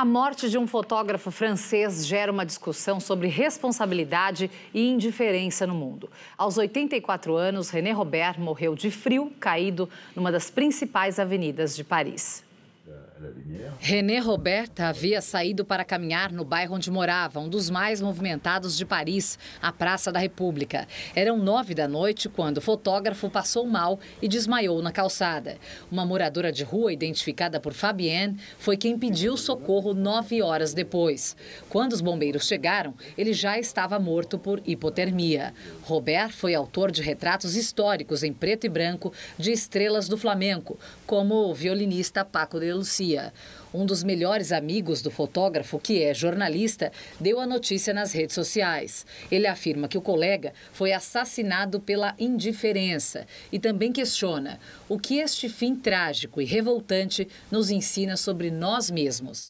A morte de um fotógrafo francês gera uma discussão sobre responsabilidade e indiferença no mundo. Aos 84 anos, René Robert morreu de frio, caído numa das principais avenidas de Paris. René Roberta havia saído para caminhar no bairro onde morava, um dos mais movimentados de Paris, a Praça da República. Eram nove da noite quando o fotógrafo passou mal e desmaiou na calçada. Uma moradora de rua, identificada por Fabienne, foi quem pediu socorro nove horas depois. Quando os bombeiros chegaram, ele já estava morto por hipotermia. Robert foi autor de retratos históricos em preto e branco de estrelas do flamenco, como o violinista Paco de Lucia. Um dos melhores amigos do fotógrafo, que é jornalista, deu a notícia nas redes sociais. Ele afirma que o colega foi assassinado pela indiferença e também questiona o que este fim trágico e revoltante nos ensina sobre nós mesmos.